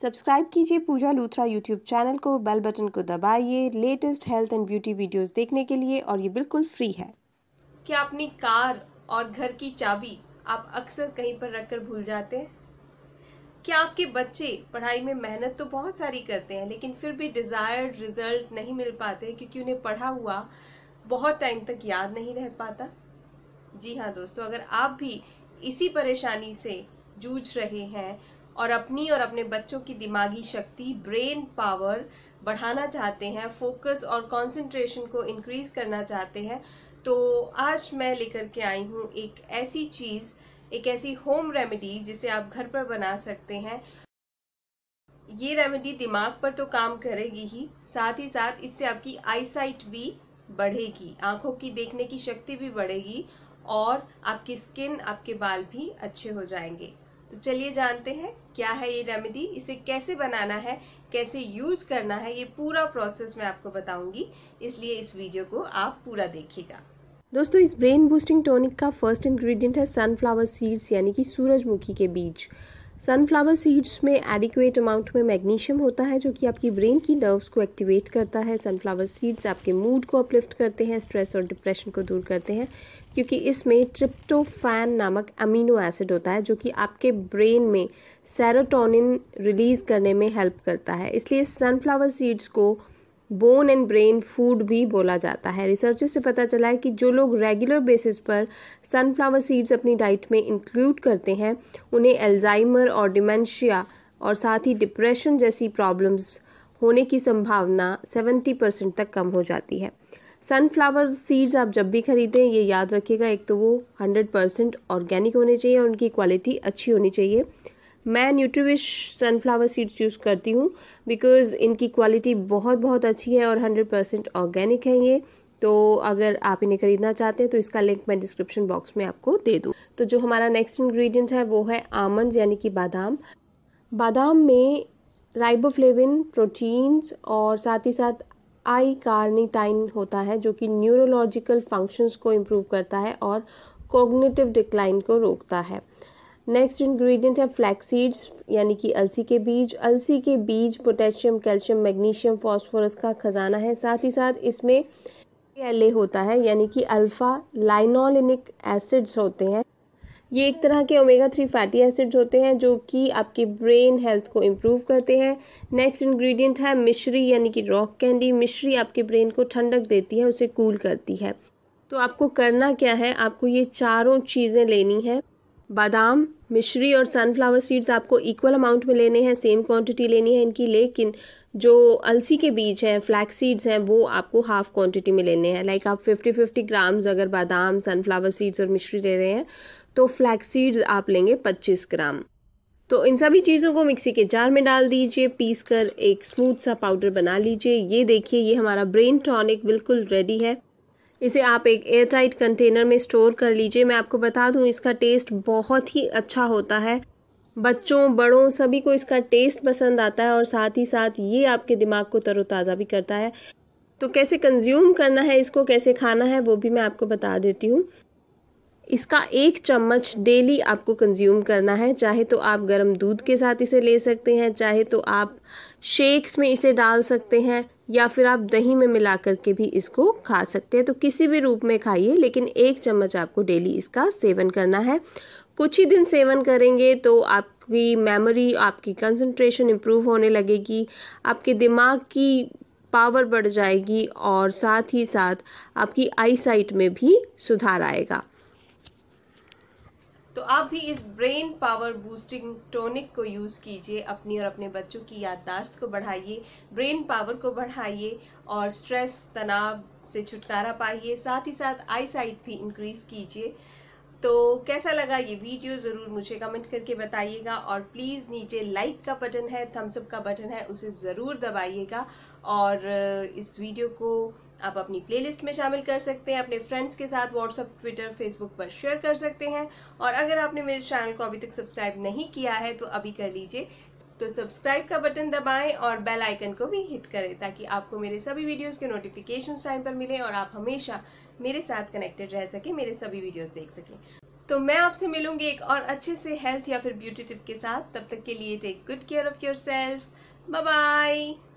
subscribe कीजिए Pooja Luthra YouTube channel को bell button को दबाइए latest health and beauty videos देखने के लिए और ये बिल्कुल फ्री है क्या अपनी कार और घर की चाबी आप अक्सर कहीं पर रखकर भूल जाते हैं क्या आपके बच्चे पढ़ाई में मेहनत तो बहुत सारी करते हैं लेकिन फिर भी डिज़ायर्ड रिजल्ट नहीं मिल पाते क्योंकि उन्हें पढ़ा हुआ बहुत टाइम तक याद नहीं रह पाता जी हाँ दोस्तों अगर आप भी इसी परेशानी से जूझ रहे हैं और अपनी और अपने बच्चों की दिमागी शक्ति ब्रेन पावर बढ़ाना चाहते हैं फोकस और कंसंट्रेशन को इंक्रीज करना चाहते हैं तो आज मैं लेकर के आई हूँ एक ऐसी चीज़ एक ऐसी होम रेमेडी जिसे आप घर पर बना सकते हैं ये रेमेडी दिमाग पर तो काम करेगी ही साथ ही साथ इससे आपकी आईसाइट भी बढ़ेगी आंखों की देखने की शक्ति भी बढ़ेगी और आपकी स्किन आपके बाल भी अच्छे हो जाएंगे तो चलिए जानते हैं क्या है ये रेमेडी इसे कैसे बनाना है कैसे यूज़ करना है ये पूरा प्रोसेस मैं आपको बताऊंगी इसलिए इस वीडियो को आप पूरा देखिएगा दोस्तों इस ब्रेन बूस्टिंग टॉनिक का फर्स्ट इंग्रेडिएंट है सनफ्लावर सीड्स यानी कि सूरजमुखी के बीज सनफ्लावर सीड्स में एडिक्वेट अमाउंट में मैग्नीशियम होता है जो कि आपकी ब्रेन की नर्व्स को एक्टिवेट करता है सनफ्लावर सीड्स आपके मूड को अपलिफ्ट करते हैं स्ट्रेस और डिप्रेशन को दूर करते हैं क्योंकि इसमें ट्रिप्टोफैन नामक अमीनो एसिड होता है जो कि आपके ब्रेन में सेरोटोनिन रिलीज़ करने में हेल्प करता है इसलिए सनफ्लावर सीड्स को बोन एंड ब्रेन फूड भी बोला जाता है रिसर्च से पता चला है कि जो लोग रेगुलर बेसिस पर सनफ्लावर सीड्स अपनी डाइट में इंक्लूड करते हैं उन्हें एल्जाइमर और डिमेंशिया और साथ ही डिप्रेशन जैसी प्रॉब्लम्स होने की संभावना 70 परसेंट तक कम हो जाती है सनफ्लावर सीड्स आप जब भी खरीदें ये याद रखिएगा एक तो वो 100 परसेंट ऑर्गेनिक होने चाहिए और उनकी क्वालिटी अच्छी होनी चाहिए मैं न्यूट्रीविश सनफ्लावर सीड्स यूज़ करती हूँ बिकॉज़ इनकी क्वालिटी बहुत बहुत अच्छी है और हंड्रेड परसेंट ऑर्गेनिक है ये तो अगर आप इन्हें ख़रीदना चाहते हैं तो इसका लिंक मैं डिस्क्रिप्शन बॉक्स में आपको दे दूँ तो जो हमारा नेक्स्ट इन्ग्रीडियंट है वो है आमंड यानी कि बादाम बादाम में राइबोफ्लेविन प्रोटीन्स और साथ ही साथ आई कार्निटाइन होता है जो कि न्यूरोलॉजिकल फंक्शंस को इम्प्रूव करता है और कोग्नेटिव डिक्लाइन को रोकता है नेक्स्ट इंग्रेडिएंट है फ्लैक्सीड्स यानी कि अलसी के बीज अलसी के बीज पोटेशियम कैल्शियम मैग्नीशियम फॉस्फोरस का खजाना है साथ ही साथ इसमें एल होता है यानी कि अल्फ़ा लाइनोलिनिक एसिड्स होते हैं ये एक तरह के ओमेगा थ्री फैटी एसिड्स होते हैं जो कि आपकी ब्रेन हेल्थ को इम्प्रूव करते हैं नेक्स्ट इंग्रेडिएंट है मिश्री यानी कि रॉक कैंडी मिश्री आपके ब्रेन को ठंडक देती है उसे कूल करती है तो आपको करना क्या है आपको ये चारों चीज़ें लेनी है बादाम मिश्री और सनफ्लावर सीड्स आपको इक्वल अमाउंट में लेने हैं सेम क्वांटिटी लेनी है इनकी लेकिन जो अलसी के बीज हैं फ्लैक्स सीड्स हैं वो आपको हाफ क्वांटिटी में लेने हैं लाइक आप 50 50 ग्राम्स अगर बादाम सनफ्लावर सीड्स और मिश्री ले रहे हैं तो फ्लैक्स सीड्स आप लेंगे 25 ग्राम तो इन सभी चीज़ों को मिक्सी के जार में डाल दीजिए पीस कर एक स्मूथ सा पाउडर बना लीजिए ये देखिए ये हमारा ब्रेन टॉनिक बिल्कुल रेडी है इसे आप एक एयरटाइट कंटेनर में स्टोर कर लीजिए मैं आपको बता दूं इसका टेस्ट बहुत ही अच्छा होता है बच्चों बड़ों सभी को इसका टेस्ट पसंद आता है और साथ ही साथ ये आपके दिमाग को तरोताज़ा भी करता है तो कैसे कंज्यूम करना है इसको कैसे खाना है वो भी मैं आपको बता देती हूँ इसका एक चम्मच डेली आपको कंज्यूम करना है चाहे तो आप गर्म दूध के साथ इसे ले सकते हैं चाहे तो आप शेक्स में इसे डाल सकते हैं या फिर आप दही में मिला करके भी इसको खा सकते हैं तो किसी भी रूप में खाइए लेकिन एक चम्मच आपको डेली इसका सेवन करना है कुछ ही दिन सेवन करेंगे तो आपकी मेमोरी आपकी कंसंट्रेशन इम्प्रूव होने लगेगी आपके दिमाग की पावर बढ़ जाएगी और साथ ही साथ आपकी आई साइट में भी सुधार आएगा तो आप भी इस ब्रेन पावर बूस्टिंग टॉनिक को यूज़ कीजिए अपनी और अपने बच्चों की याददाश्त को बढ़ाइए ब्रेन पावर को बढ़ाइए और स्ट्रेस तनाव से छुटकारा पाइए साथ ही साथ आई साइट भी इंक्रीज़ कीजिए तो कैसा लगा ये वीडियो ज़रूर मुझे कमेंट करके बताइएगा और प्लीज़ नीचे लाइक का बटन है थम्सअप का बटन है उसे ज़रूर दबाइएगा और इस वीडियो को आप अपनी प्लेलिस्ट में शामिल कर सकते हैं अपने फ्रेंड्स के साथ व्हाट्सअप ट्विटर फेसबुक पर शेयर कर सकते हैं और अगर आपने मेरे चैनल को अभी तक सब्सक्राइब नहीं किया है तो अभी कर लीजिए तो सब्सक्राइब का बटन दबाएं और बेल आइकन को भी हिट करें ताकि आपको मेरे सभी वीडियोस के नोटिफिकेशन टाइम पर मिले और आप हमेशा मेरे साथ कनेक्टेड रह सकें मेरे सभी वीडियोज देख सकें तो मैं आपसे मिलूंगी एक और अच्छे से हेल्थ या फिर ब्यूटी टिप के साथ तब तक के लिए take good care of yourself bye